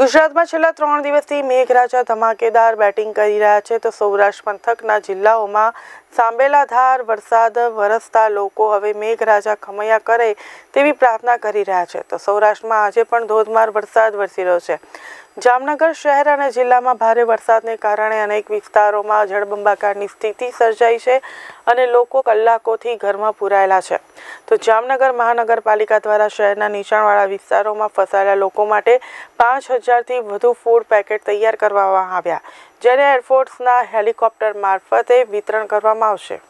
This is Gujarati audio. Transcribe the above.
ગુજરાતમાં છેલ્લા ત્રણ દિવસથી મેઘરાજા ધમાકેદાર બેટિંગ કરી રહ્યા છે તો સૌરાષ્ટ્ર પંથકના જિલ્લાઓમાં સાંબેલાધાર વરસાદ વરસતા લોકો હવે મેઘરાજા ખમૈયા કરે તેવી પ્રાર્થના કરી રહ્યા છે તો સૌરાષ્ટ્રમાં આજે પણ ધોધમાર વરસાદ વરસી રહ્યો છે જામનગર શહેર અને જિલ્લામાં ભારે વરસાદને કારણે અનેક વિસ્તારોમાં જળબંબાકારની સ્થિતિ સર્જાઈ છે અને લોકો કલાકોથી ઘરમાં પૂરાયેલા છે તો જામનગર મહાનગરપાલિકા દ્વારા શહેરના નીચાણવાળા વિસ્તારોમાં ફસાયેલા લોકો માટે પાંચ હજારથી વધુ ફૂડ પેકેટ તૈયાર કરવામાં આવ્યા જેને એરફોર્સના હેલિકોપ્ટર મારફતે વિતરણ કરવામાં આવશે